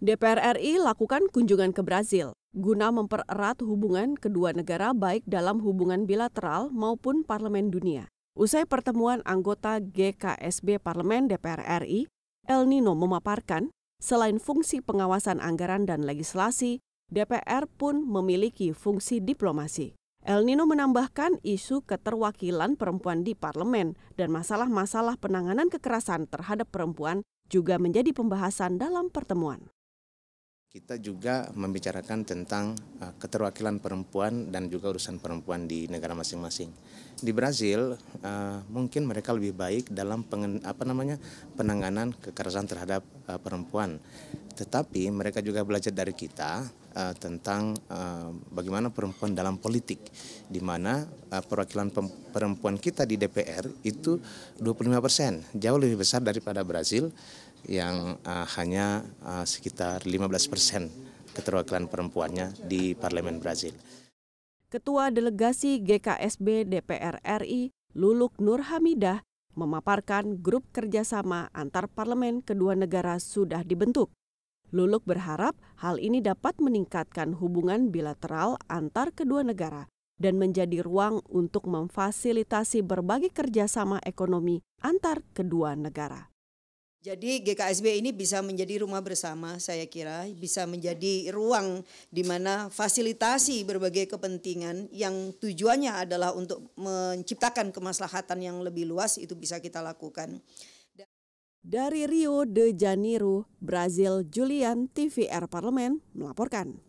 DPR RI lakukan kunjungan ke Brazil guna mempererat hubungan kedua negara baik dalam hubungan bilateral maupun parlemen dunia. Usai pertemuan anggota GKSB Parlemen DPR RI, El Nino memaparkan, selain fungsi pengawasan anggaran dan legislasi, DPR pun memiliki fungsi diplomasi. El Nino menambahkan isu keterwakilan perempuan di parlemen dan masalah-masalah penanganan kekerasan terhadap perempuan juga menjadi pembahasan dalam pertemuan. Kita juga membicarakan tentang eh, keterwakilan perempuan dan juga urusan perempuan di negara masing-masing. Di Brazil eh, mungkin mereka lebih baik dalam apa namanya penanganan kekerasan terhadap eh, perempuan. Tetapi mereka juga belajar dari kita uh, tentang uh, bagaimana perempuan dalam politik, di mana uh, perwakilan perempuan kita di DPR itu 25 persen, jauh lebih besar daripada Brazil yang uh, hanya uh, sekitar 15 persen keterwakilan perempuannya di parlemen Brazil. Ketua Delegasi GKSB DPR RI, Luluk Nur Hamidah, memaparkan grup kerjasama antar parlemen kedua negara sudah dibentuk. Luluk berharap hal ini dapat meningkatkan hubungan bilateral antar kedua negara dan menjadi ruang untuk memfasilitasi berbagai kerjasama ekonomi antar kedua negara. Jadi GKSB ini bisa menjadi rumah bersama saya kira, bisa menjadi ruang di mana fasilitasi berbagai kepentingan yang tujuannya adalah untuk menciptakan kemaslahatan yang lebih luas itu bisa kita lakukan. Dari Rio de Janeiro, Brazil, Julian, TVR Parlemen melaporkan.